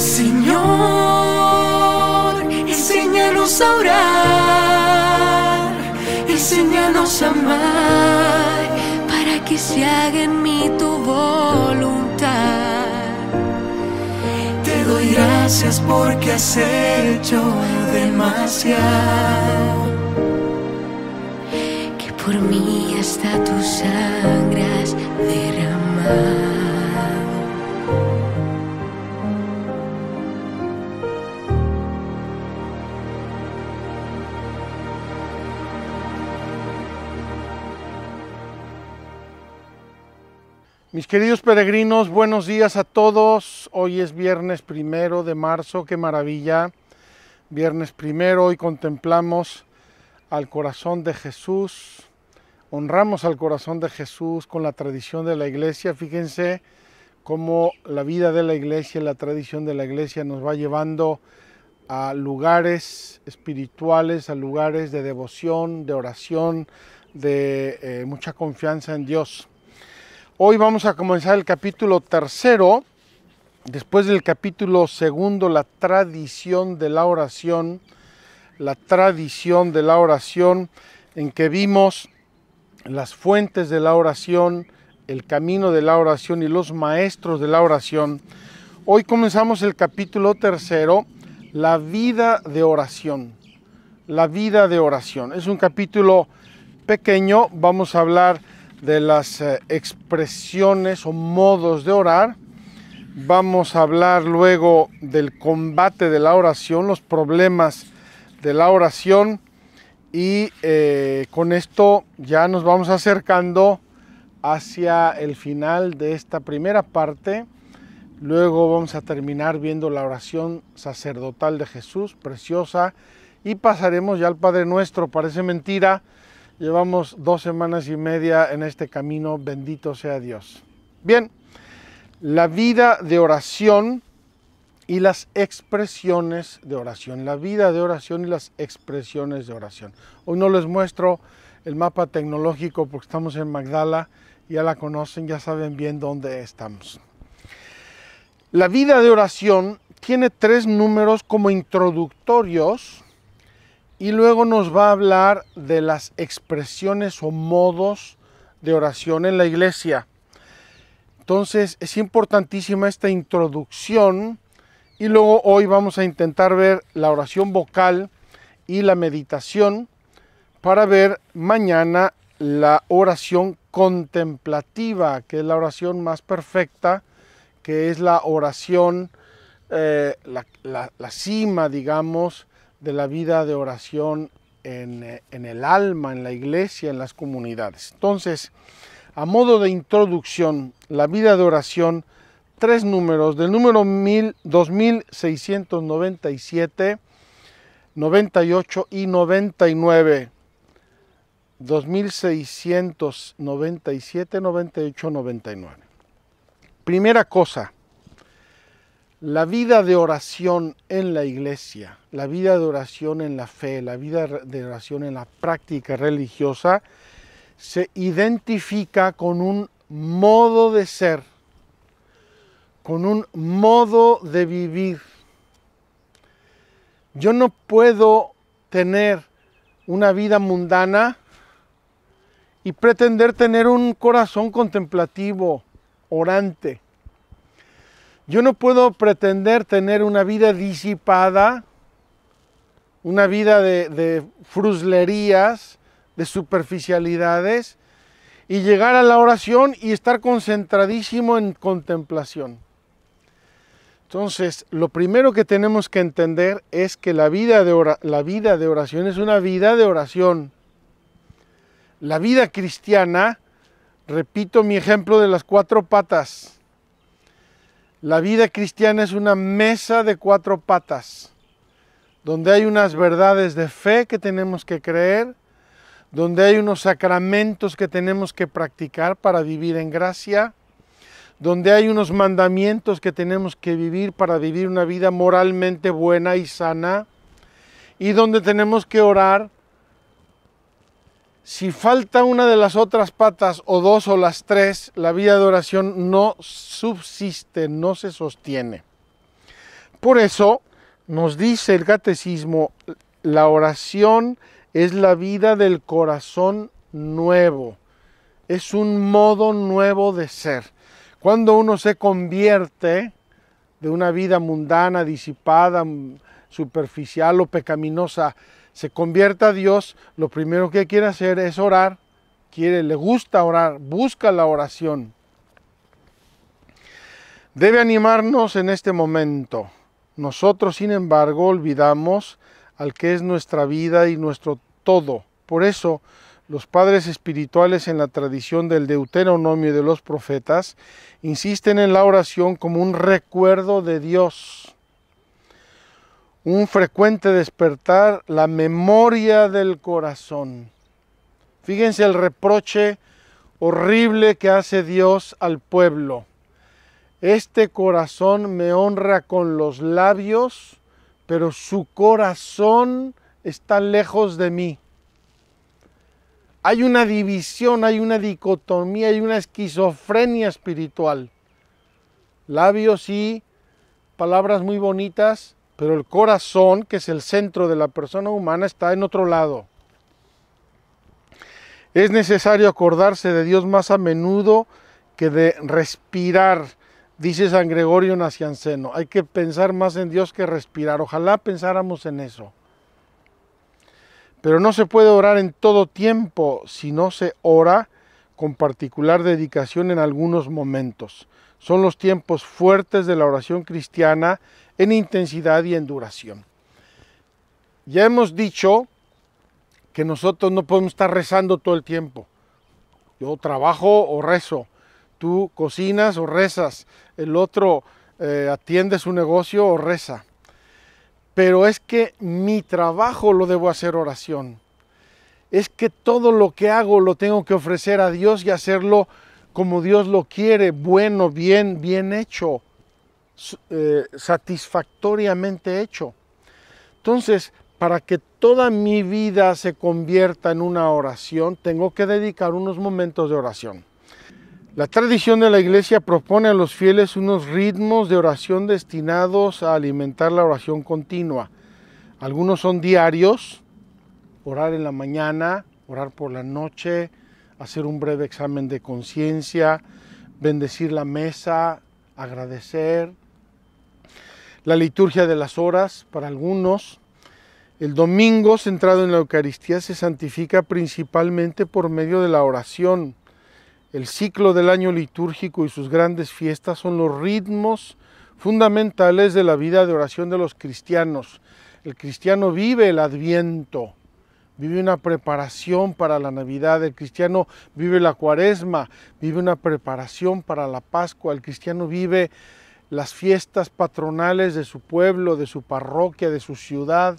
Señor, enséñanos a orar, enséñanos a amar, para que se haga en mí tu voluntad. Te doy gracias porque has hecho demasiado, que por mí hasta tus sangras derramar. Mis queridos peregrinos, buenos días a todos. Hoy es viernes primero de marzo, qué maravilla. Viernes primero, hoy contemplamos al corazón de Jesús, honramos al corazón de Jesús con la tradición de la iglesia. Fíjense cómo la vida de la iglesia, la tradición de la iglesia nos va llevando a lugares espirituales, a lugares de devoción, de oración, de eh, mucha confianza en Dios. Hoy vamos a comenzar el capítulo tercero. Después del capítulo segundo, la tradición de la oración. La tradición de la oración en que vimos las fuentes de la oración, el camino de la oración y los maestros de la oración. Hoy comenzamos el capítulo tercero, la vida de oración. La vida de oración. Es un capítulo pequeño, vamos a hablar de las eh, expresiones o modos de orar. Vamos a hablar luego del combate de la oración, los problemas de la oración y eh, con esto ya nos vamos acercando hacia el final de esta primera parte. Luego vamos a terminar viendo la oración sacerdotal de Jesús, preciosa, y pasaremos ya al Padre Nuestro. Parece mentira, Llevamos dos semanas y media en este camino, bendito sea Dios. Bien, la vida de oración y las expresiones de oración. La vida de oración y las expresiones de oración. Hoy no les muestro el mapa tecnológico porque estamos en Magdala, ya la conocen, ya saben bien dónde estamos. La vida de oración tiene tres números como introductorios y luego nos va a hablar de las expresiones o modos de oración en la iglesia. Entonces es importantísima esta introducción y luego hoy vamos a intentar ver la oración vocal y la meditación para ver mañana la oración contemplativa, que es la oración más perfecta, que es la oración, eh, la, la cima, digamos, de la vida de oración eh, en, el alma, en la iglesia, en las comunidades. Entonces, a modo de introducción, la vida de oración, tres números, del número 2697, 98 y 99. 2697, 98, 99. Primera cosa, la vida de oración en la iglesia, la vida de oración en la fe, la vida de oración en la práctica religiosa, se identifica con un modo de ser, con un modo de vivir. Yo no puedo tener una vida mundana y pretender tener un corazón contemplativo, orante. Yo no puedo pretender tener una vida disipada, una vida de, fruslerías, de superficialidades, y llegar a la oración y estar concentradísimo en contemplación. Entonces, lo primero que tenemos que entender es que la vida, de la vida de, oración es una vida de oración. La vida cristiana, repito mi ejemplo de las cuatro patas, la vida cristiana es una mesa de cuatro patas, donde hay unas verdades de fe que tenemos que creer, donde hay unos sacramentos que tenemos que practicar para vivir en gracia, donde hay unos mandamientos que tenemos que vivir para vivir una vida moralmente buena y sana, y donde tenemos que orar si falta una de las otras patas o dos o las tres, la vida de oración no subsiste, no se sostiene. Por eso nos dice el catecismo, la oración es la vida del corazón nuevo, es un modo nuevo de ser. Cuando uno se convierte de una vida mundana, disipada, superficial o pecaminosa se convierta a Dios, lo primero que quiere hacer es orar, quiere, le gusta orar, busca la oración. Debe animarnos en este momento. Nosotros, sin embargo, olvidamos al que es nuestra vida y nuestro todo. Por eso, los padres espirituales en la tradición del Deuteronomio y de los profetas insisten en la oración como un recuerdo de Dios un frecuente despertar, la memoria del corazón. Fíjense el reproche horrible que hace Dios al pueblo. Este corazón me honra con los labios, pero su corazón está lejos de mí. Hay una división, hay una dicotomía, hay una esquizofrenia espiritual. Labios y palabras muy bonitas, pero el corazón, que es el centro de la persona humana, está en otro lado. Es necesario acordarse de Dios más a menudo que de respirar, dice San Gregorio Nacianceno. Hay que pensar más en Dios que respirar. Ojalá pensáramos en eso. Pero no se puede orar en todo tiempo si no se ora con particular dedicación en algunos momentos. Son los tiempos fuertes de la oración cristiana en intensidad y en duración. Ya hemos dicho que nosotros no podemos estar rezando todo el tiempo. Yo trabajo o rezo, tú cocinas o rezas, el otro eh, atiende su negocio o reza. Pero es que mi trabajo lo debo hacer oración. Es que todo lo que hago lo tengo que ofrecer a Dios y hacerlo como Dios lo quiere, bueno, bien, bien hecho. Eh, satisfactoriamente hecho. Entonces, para que toda mi vida se convierta en una oración, tengo que dedicar unos momentos de oración. La tradición de la iglesia propone a los fieles unos ritmos de oración destinados a alimentar la oración continua. Algunos son diarios, orar en la mañana, orar por la noche, hacer un breve examen de conciencia, bendecir la mesa, agradecer, la liturgia de las horas para algunos. El domingo, centrado en la Eucaristía, se santifica principalmente por medio de la oración. El ciclo del año litúrgico y sus grandes fiestas son los ritmos fundamentales de la vida de oración de los cristianos. El cristiano vive el adviento, vive una preparación para la Navidad, el cristiano vive la cuaresma, vive una preparación para la Pascua, el cristiano vive las fiestas patronales de su pueblo, de su parroquia, de su ciudad.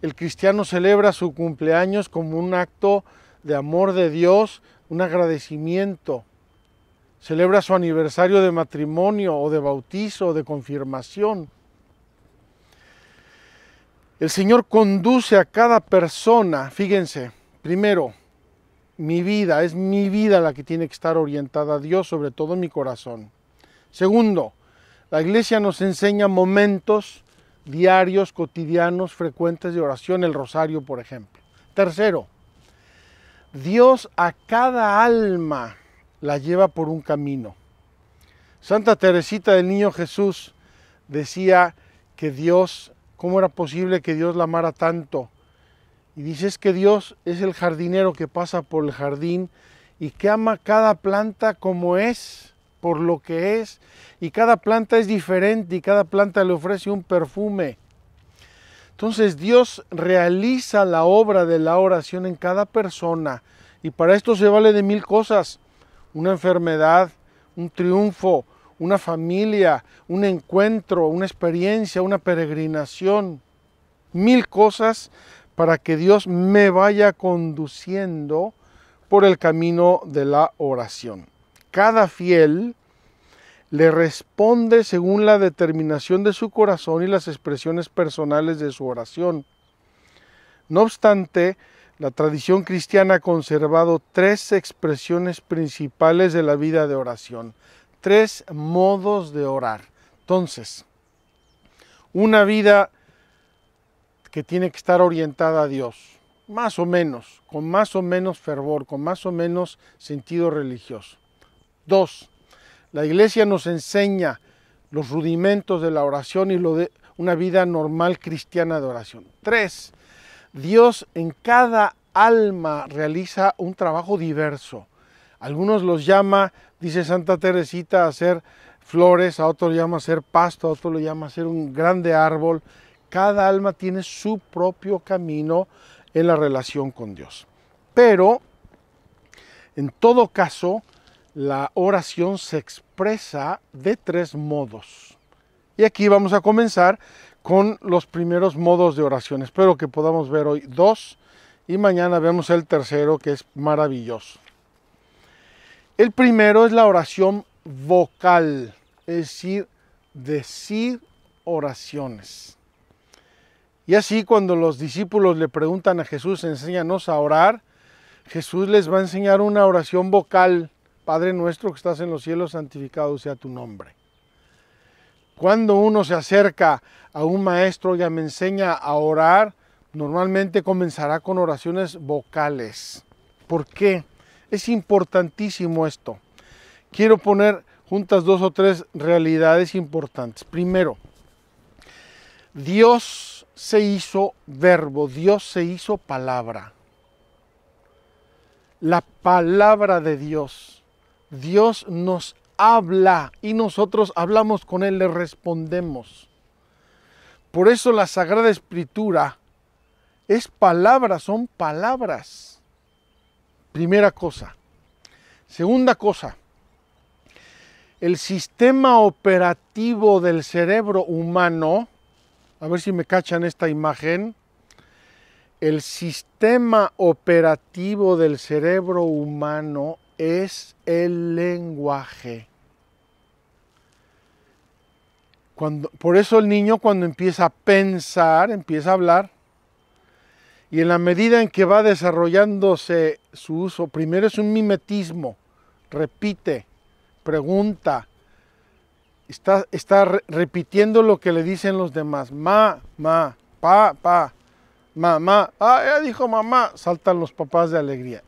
El cristiano celebra su cumpleaños como un acto de amor de Dios, un agradecimiento. Celebra su aniversario de matrimonio o de bautizo o de confirmación. El Señor conduce a cada persona, fíjense, primero, mi vida, es mi vida la que tiene que estar orientada a Dios, sobre todo mi corazón. Segundo, la iglesia nos enseña momentos diarios, cotidianos, frecuentes de oración, el rosario, por ejemplo. Tercero, Dios a cada alma la lleva por un camino. Santa Teresita del Niño Jesús decía que Dios, ¿cómo era posible que Dios la amara tanto? Y dice es que Dios es el jardinero que pasa por el jardín y que ama cada planta como es por lo que es y cada planta es diferente y cada planta le ofrece un perfume. Entonces Dios realiza la obra de la oración en cada persona y para esto se vale de mil cosas. Una enfermedad, un triunfo, una familia, un encuentro, una experiencia, una peregrinación. Mil cosas para que Dios me vaya conduciendo por el camino de la oración cada fiel le responde según la determinación de su corazón y las expresiones personales de su oración. No obstante, la tradición cristiana ha conservado tres expresiones principales de la vida de oración, tres modos de orar. Entonces, una vida que tiene que estar orientada a Dios, más o menos, con más o menos fervor, con más o menos sentido religioso. Dos, la iglesia nos enseña los rudimentos de la oración y lo de una vida normal cristiana de oración. Tres, Dios en cada alma realiza un trabajo diverso. Algunos los llama, dice Santa Teresita, a flores, a otros lo llama a ser pasto, a otros lo llama a ser un grande árbol. Cada alma tiene su propio camino en la relación con Dios. Pero, en todo caso, la oración se expresa de tres modos. Y aquí vamos a comenzar con los primeros modos de oración. Espero que podamos ver hoy dos y mañana vemos el tercero que es maravilloso. El primero es la oración vocal, es decir, decir oraciones. Y así cuando los discípulos le preguntan a Jesús, enséñanos a orar, Jesús les va a enseñar una oración vocal Padre nuestro que estás en los cielos, santificado sea tu nombre. Cuando uno se acerca a un maestro y me enseña a orar, normalmente comenzará con oraciones vocales. ¿Por qué? Es importantísimo esto. Quiero poner juntas dos o tres realidades importantes. Primero, Dios se hizo verbo, Dios se hizo palabra. La palabra de Dios Dios nos habla y nosotros hablamos con Él, le respondemos. Por eso la Sagrada Escritura es palabra, son palabras. Primera cosa. Segunda cosa. El sistema operativo del cerebro humano, a ver si me cachan esta imagen, el sistema operativo del cerebro humano es el lenguaje. Cuando, por eso el niño cuando empieza a pensar, empieza a hablar, y en la medida en que va desarrollándose su uso, primero es un mimetismo, repite, pregunta, está, está repitiendo lo que le dicen los demás, ma, ma, pa, pa, mamá, ah, ya dijo mamá, saltan los papás de alegría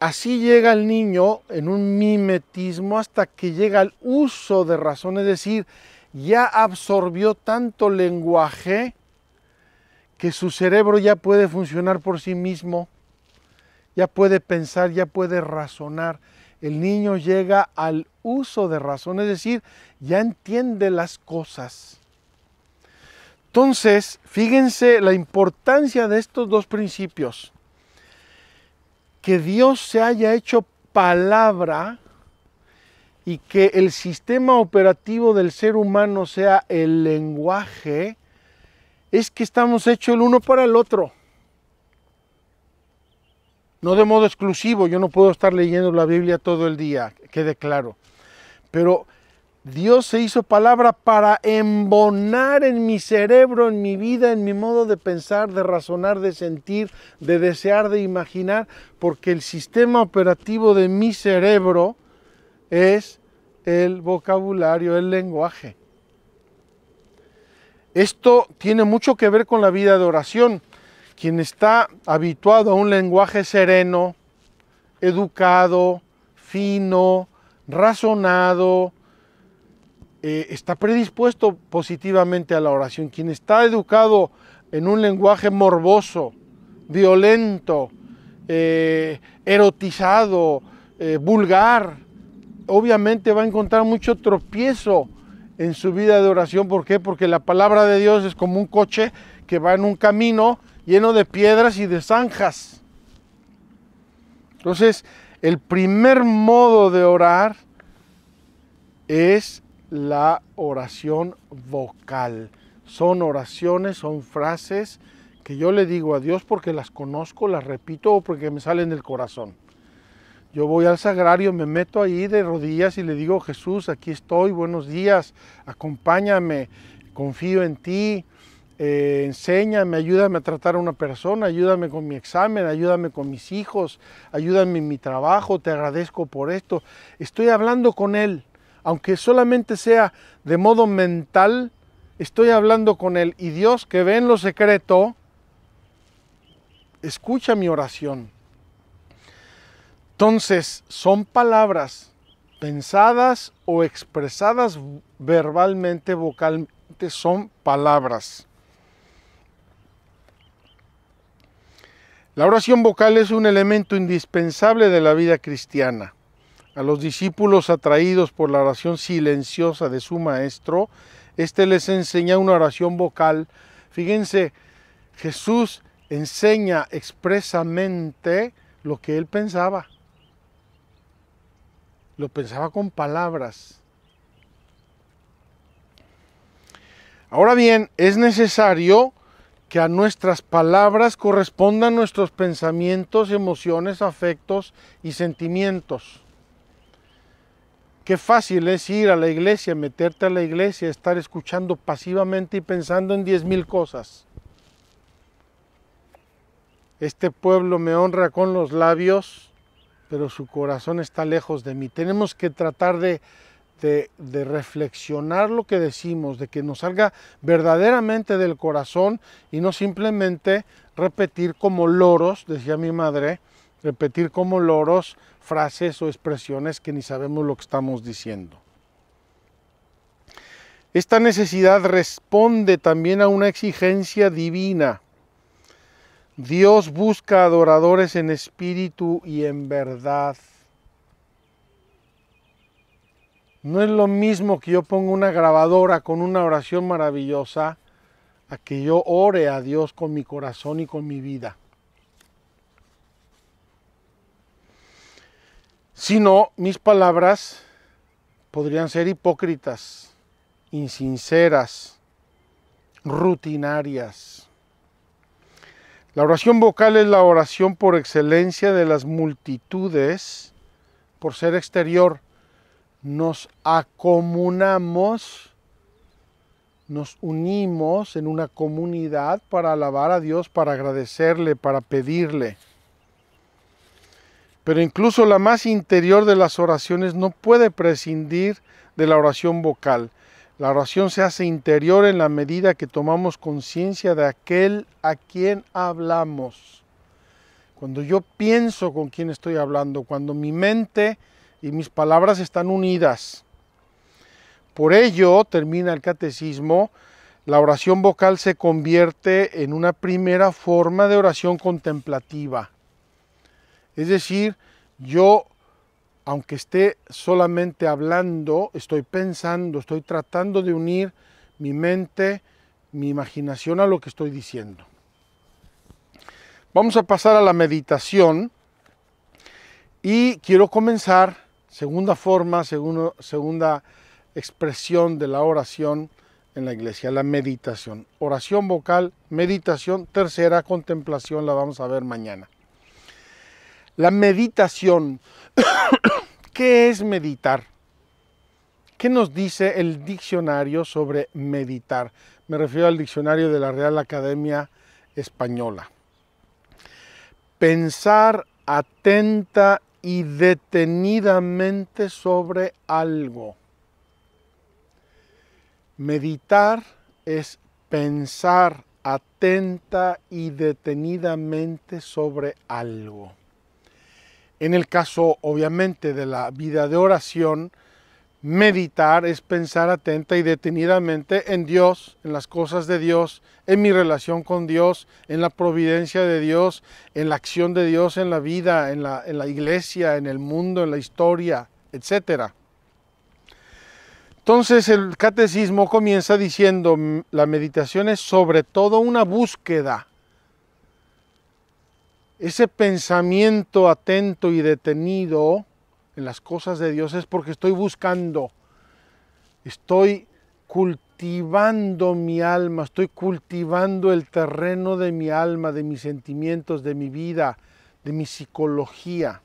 así llega el niño en un mimetismo hasta que llega al uso de razón, es decir, ya absorbió tanto lenguaje que su cerebro ya puede funcionar por sí mismo, ya puede pensar, ya puede razonar. El niño llega al uso de razón, es decir, ya entiende las cosas. Entonces, fíjense la importancia de estos dos principios que Dios se haya hecho palabra y que el sistema operativo del ser humano sea el lenguaje, es que estamos hechos el uno para el otro. No de modo exclusivo, yo no puedo estar leyendo la Biblia todo el día, quede claro. Pero Dios se hizo palabra para embonar en mi cerebro, en mi vida, en mi modo de pensar, de razonar, de sentir, de desear, de imaginar, porque el sistema operativo de mi cerebro es el vocabulario, el lenguaje. Esto tiene mucho que ver con la vida de oración. Quien está habituado a un lenguaje sereno, educado, fino, razonado, eh, está predispuesto positivamente a la oración. Quien está educado en un lenguaje morboso, violento, eh, erotizado, eh, vulgar, obviamente va a encontrar mucho tropiezo en su vida de oración. ¿Por qué? Porque la palabra de Dios es como un coche que va en un camino lleno de piedras y de zanjas. Entonces, el primer modo de orar es la oración vocal. Son oraciones, son frases que yo le digo a Dios porque las conozco, las repito o porque me salen del corazón. Yo voy al sagrario, me meto ahí de rodillas y le digo, Jesús, aquí estoy, buenos días, acompáñame, confío en ti, eh, enséñame, ayúdame a tratar a una persona, ayúdame con mi examen, ayúdame con mis hijos, ayúdame en mi trabajo, te agradezco por esto. Estoy hablando con Él, aunque solamente sea de modo mental, estoy hablando con Él y Dios que ve en lo secreto, escucha mi oración. Entonces, son palabras pensadas o expresadas verbalmente, vocalmente, son palabras. La oración vocal es un elemento indispensable de la vida cristiana. A los discípulos atraídos por la oración silenciosa de su maestro, éste les enseña una oración vocal. Fíjense, Jesús enseña expresamente lo que él pensaba. Lo pensaba con palabras. Ahora bien, es necesario que a nuestras palabras correspondan nuestros pensamientos, emociones, afectos y sentimientos. Qué fácil es ir a la iglesia, meterte a la iglesia, estar escuchando pasivamente y pensando en diez mil cosas. Este pueblo me honra con los labios, pero su corazón está lejos de mí. Tenemos que tratar de, de, reflexionar lo que decimos, de que nos salga verdaderamente del corazón y no simplemente repetir como loros, decía mi madre, repetir como loros frases o expresiones que ni sabemos lo que estamos diciendo. Esta necesidad responde también a una exigencia divina. Dios busca adoradores en espíritu y en verdad. No es lo mismo que yo ponga una grabadora con una oración maravillosa a que yo ore a Dios con mi corazón y con mi vida. no, mis palabras podrían ser hipócritas, insinceras, rutinarias. La oración vocal es la oración por excelencia de las multitudes, por ser exterior. Nos acomunamos, nos unimos en una comunidad para alabar a Dios, para agradecerle, para pedirle. Pero incluso la más interior de las oraciones no puede prescindir de la oración vocal. La oración se hace interior en la medida que tomamos conciencia de aquel a quien hablamos. Cuando yo pienso con quién estoy hablando, cuando mi mente y mis palabras están unidas. Por ello, termina el catecismo, la oración vocal se convierte en una primera forma de oración contemplativa es decir, yo, aunque esté solamente hablando, estoy pensando, estoy tratando de unir mi mente, mi imaginación a lo que estoy diciendo. Vamos a pasar a la meditación y quiero comenzar, segunda forma, segunda expresión de la oración en la iglesia, la meditación. Oración vocal, meditación, tercera contemplación, la vamos a ver mañana. La meditación. ¿Qué es meditar? ¿Qué nos dice el diccionario sobre meditar? Me refiero al diccionario de la Real Academia Española. Pensar atenta y detenidamente sobre algo. Meditar es pensar atenta y detenidamente sobre algo. En el caso, obviamente, de la vida de oración, meditar es pensar atenta y detenidamente en Dios, en las cosas de Dios, en mi relación con Dios, en la providencia de Dios, en la acción de Dios en la vida, en la, iglesia, en el mundo, en la historia, etc. Entonces el catecismo comienza diciendo, la meditación es sobre todo una búsqueda ese pensamiento atento y detenido en las cosas de Dios es porque estoy buscando, estoy cultivando mi alma, estoy cultivando el terreno de mi alma, de mis sentimientos, de mi vida, de mi psicología.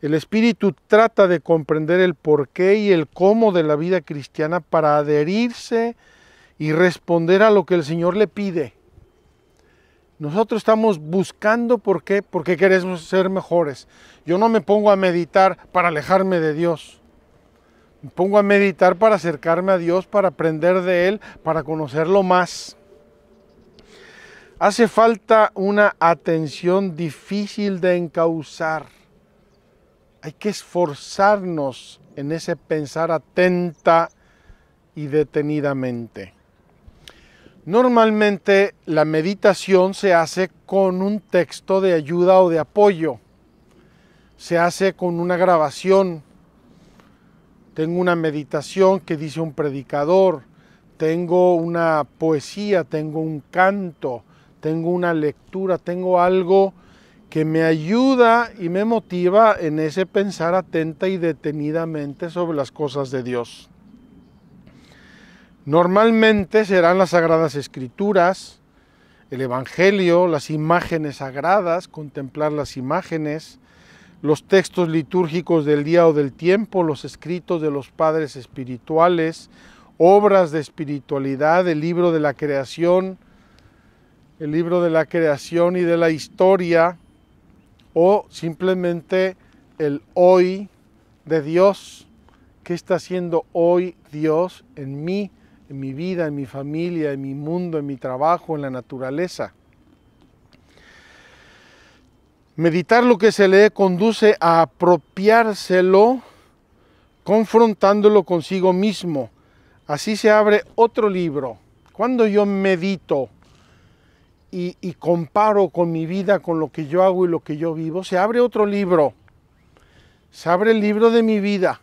El espíritu trata de comprender el porqué y el cómo de la vida cristiana para adherirse y responder a lo que el Señor le pide. Nosotros estamos buscando por qué, porque queremos ser mejores. Yo no me pongo a meditar para alejarme de Dios. Me pongo a meditar para acercarme a Dios, para aprender de Él, para conocerlo más. Hace falta una atención difícil de encauzar. Hay que esforzarnos en ese pensar atenta y detenidamente. Normalmente la meditación se hace con un texto de ayuda o de apoyo. Se hace con una grabación. Tengo una meditación que dice un predicador. Tengo una poesía, tengo un canto, tengo una lectura, tengo algo que me ayuda y me motiva en ese pensar atenta y detenidamente sobre las cosas de Dios. Normalmente serán las Sagradas Escrituras, el Evangelio, las imágenes sagradas, contemplar las imágenes, los textos litúrgicos del día o del tiempo, los escritos de los padres espirituales, obras de espiritualidad, el libro de la creación, el libro de la creación y de la historia, o simplemente el hoy de Dios. ¿Qué está haciendo hoy Dios en mí? en mi vida, en mi familia, en mi mundo, en mi trabajo, en la naturaleza. Meditar lo que se lee conduce a apropiárselo confrontándolo consigo mismo. Así se abre otro libro. Cuando yo medito y, comparo con mi vida, con lo que yo hago y lo que yo vivo, se abre otro libro. Se abre el libro de mi vida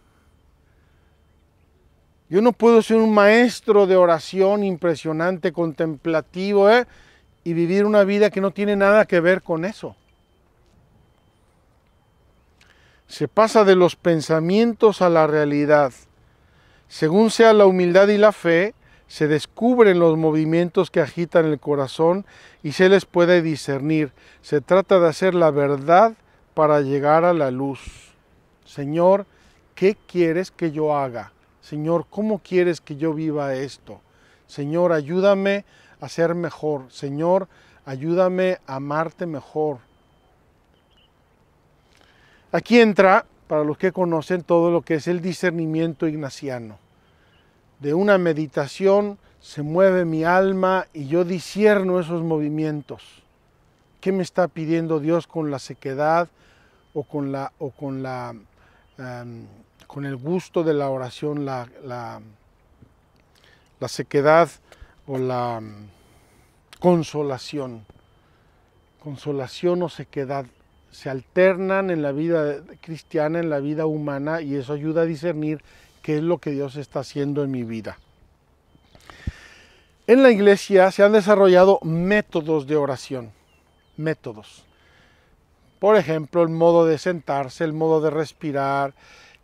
yo no puedo ser un maestro de oración impresionante, contemplativo, ¿eh? y vivir una vida que no tiene nada que ver con eso. Se pasa de los pensamientos a la realidad. Según sea la humildad y la fe, se descubren los movimientos que agitan el corazón y se les puede discernir. Se trata de hacer la verdad para llegar a la luz. Señor, ¿qué quieres que yo haga? Señor, ¿cómo quieres que yo viva esto? Señor, ayúdame a ser mejor. Señor, ayúdame a amarte mejor. Aquí entra, para los que conocen, todo lo que es el discernimiento ignaciano. De una meditación se mueve mi alma y yo discierno esos movimientos. ¿Qué me está pidiendo Dios con la sequedad o con la, o con la em, con el gusto de la oración, la, sequedad o la mm, consolación. Consolación o sequedad se alternan en la vida cristiana, en la vida humana, y eso ayuda a discernir qué es lo que Dios está haciendo en mi vida. En la iglesia se han desarrollado métodos de oración, métodos. Por ejemplo, el modo de sentarse, el modo de respirar,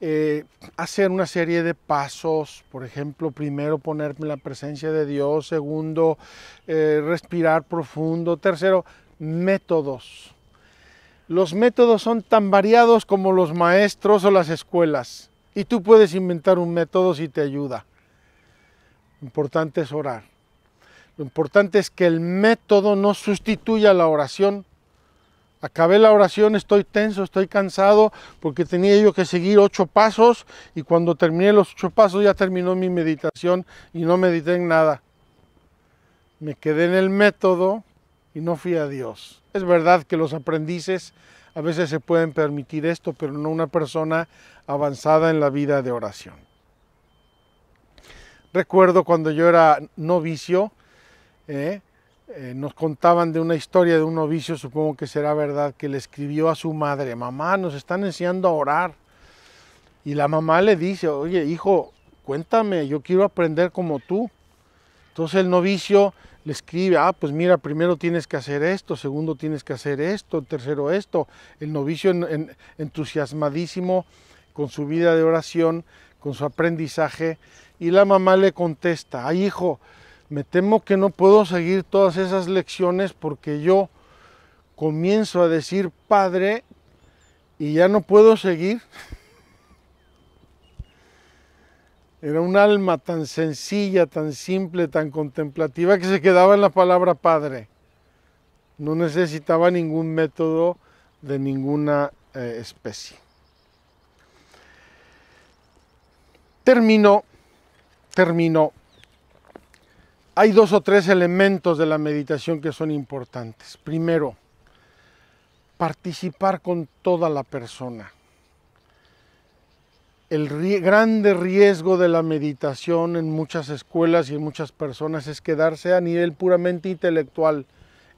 eh, hacer una serie de pasos, por ejemplo, primero ponerme en la presencia de Dios, segundo, eh, respirar profundo, tercero, métodos. Los métodos son tan variados como los maestros o las escuelas, y tú puedes inventar un método si te ayuda. Lo importante es orar. Lo importante es que el método no sustituya la oración, Acabé la oración, estoy tenso, estoy cansado, porque tenía yo que seguir ocho pasos y cuando terminé los ocho pasos ya terminó mi meditación y no medité en nada. Me quedé en el método y no fui a Dios. Es verdad que los aprendices a veces se pueden permitir esto, pero no una persona avanzada en la vida de oración. Recuerdo cuando yo era novicio, ¿eh? Eh, nos contaban de una historia de un novicio, supongo que será verdad, que le escribió a su madre, mamá, nos están enseñando a orar. Y la mamá le dice, oye, hijo, cuéntame, yo quiero aprender como tú. Entonces el novicio le escribe, ah, pues mira, primero tienes que hacer esto, segundo tienes que hacer esto, tercero esto. El novicio entusiasmadísimo con su vida de oración, con su aprendizaje, y la mamá le contesta, ay hijo, me temo que no puedo seguir todas esas lecciones porque yo comienzo a decir padre y ya no puedo seguir. Era un alma tan sencilla, tan simple, tan contemplativa que se quedaba en la palabra padre. No necesitaba ningún método de ninguna eh, especie. Terminó, terminó hay dos o tres elementos de la meditación que son importantes. Primero, participar con toda la persona. El grande riesgo de la meditación en muchas escuelas y en muchas personas es quedarse a nivel puramente intelectual.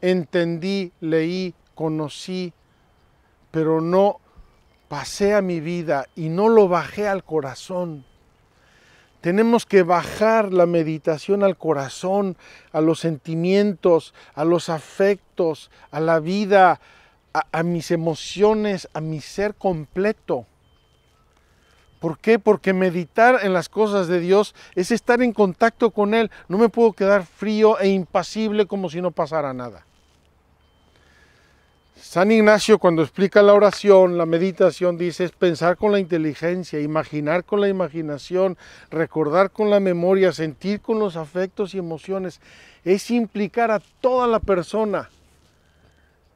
Entendí, leí, conocí, pero no pasé a mi vida y no lo bajé al corazón tenemos que bajar la meditación al corazón, a los sentimientos, a los afectos, a la vida, a, mis emociones, a mi ser completo. ¿Por qué? Porque meditar en las cosas de Dios es estar en contacto con Él. No me puedo quedar frío e impasible como si no pasara nada. San Ignacio cuando explica la oración, la meditación, dice es pensar con la inteligencia, imaginar con la imaginación, recordar con la memoria, sentir con los afectos y emociones. Es implicar a toda la persona.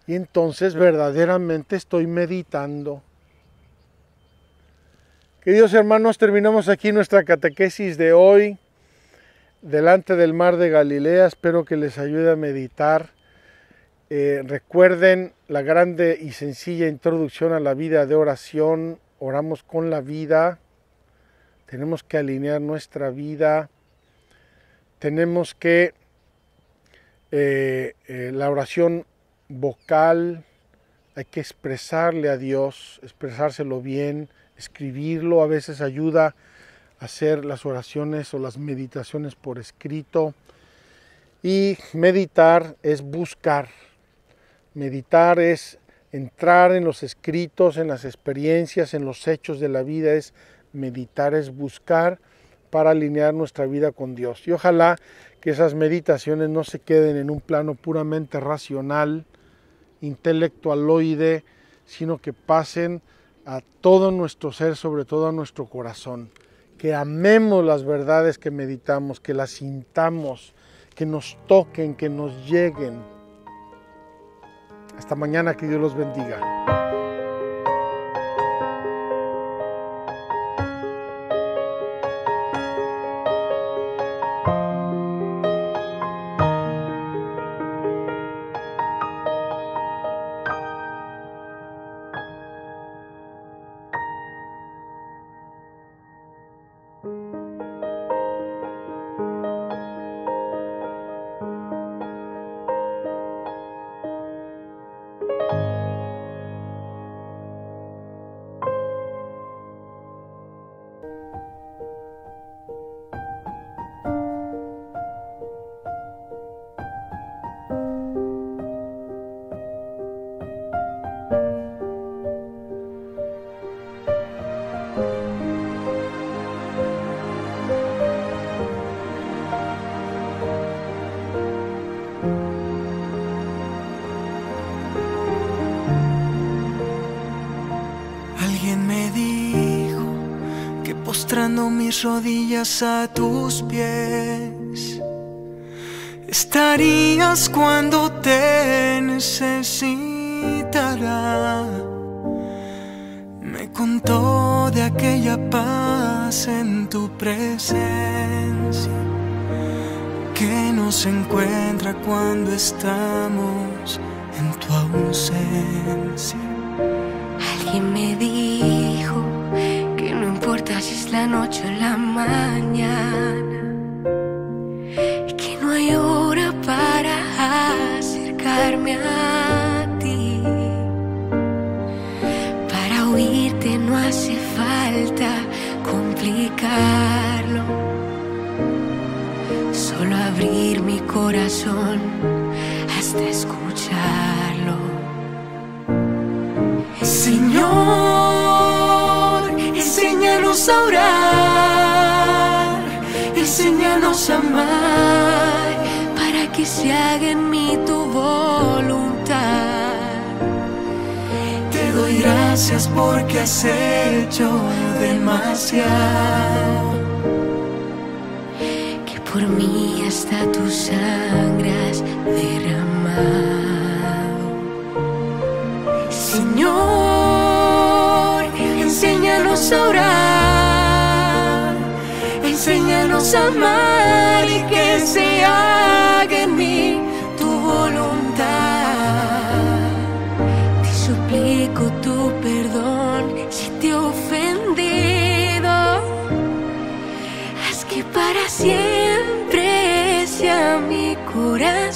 Y entonces verdaderamente estoy meditando. Queridos hermanos, terminamos aquí nuestra catequesis de hoy, delante del mar de Galilea. Espero que les ayude a meditar eh, recuerden la grande y sencilla introducción a la vida de oración. Oramos con la vida. Tenemos que alinear nuestra vida. Tenemos que eh, eh, la oración vocal, hay que expresarle a Dios, expresárselo bien, escribirlo. A veces ayuda a hacer las oraciones o las meditaciones por escrito. Y meditar es buscar, Meditar es entrar en los escritos, en las experiencias, en los hechos de la vida, es meditar, es buscar para alinear nuestra vida con Dios. Y ojalá que esas meditaciones no se queden en un plano puramente racional, intelectualoide, sino que pasen a todo nuestro ser, sobre todo a nuestro corazón. Que amemos las verdades que meditamos, que las sintamos, que nos toquen, que nos lleguen. Hasta mañana, que Dios los bendiga. Alguien me dijo que postrando mis rodillas a tus pies estarías cuando te necesitará. Me contó de aquella paz en tu presencia que nos encuentra cuando estamos en tu ausencia. Alguien me dijo que no importa si es la noche o la mañana, que no hay hora para acercarme a ti. Para oírte no hace falta complicarlo, solo abrir mi corazón hasta escuchar. Señor, enséñanos a orar, enséñanos a amar, para que se haga en mí tu voluntad. Te doy gracias porque has hecho demasiado, que por mí hasta tus sangres has derramado. Señor, Enséñanos a orar, enséñanos a amar y que se haga en mí tu voluntad. Te suplico tu perdón si te he ofendido. Haz que para siempre sea mi corazón.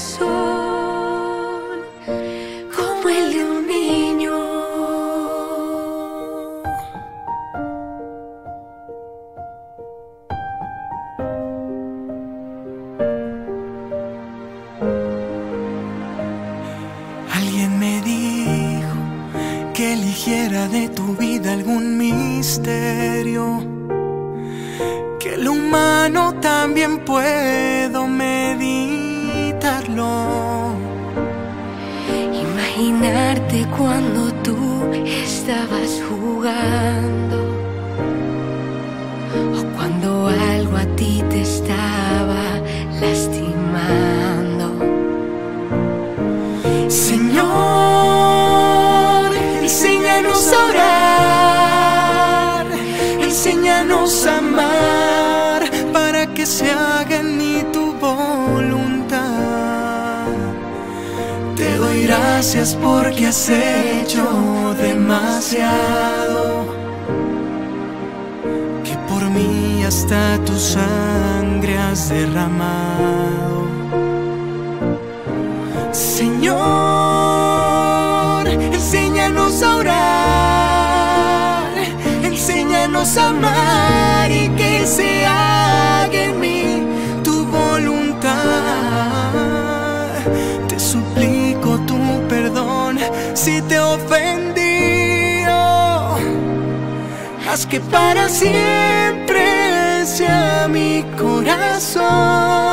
de tu vida algún misterio que el humano también puedo meditarlo. Imaginarte cuando tú estabas jugando o cuando algo a ti te estaba Gracias porque has hecho demasiado. Que por mí hasta tu sangre has derramado. Señor, enséñanos a orar. Enséñanos a amar y que sea que para siempre sea mi corazón.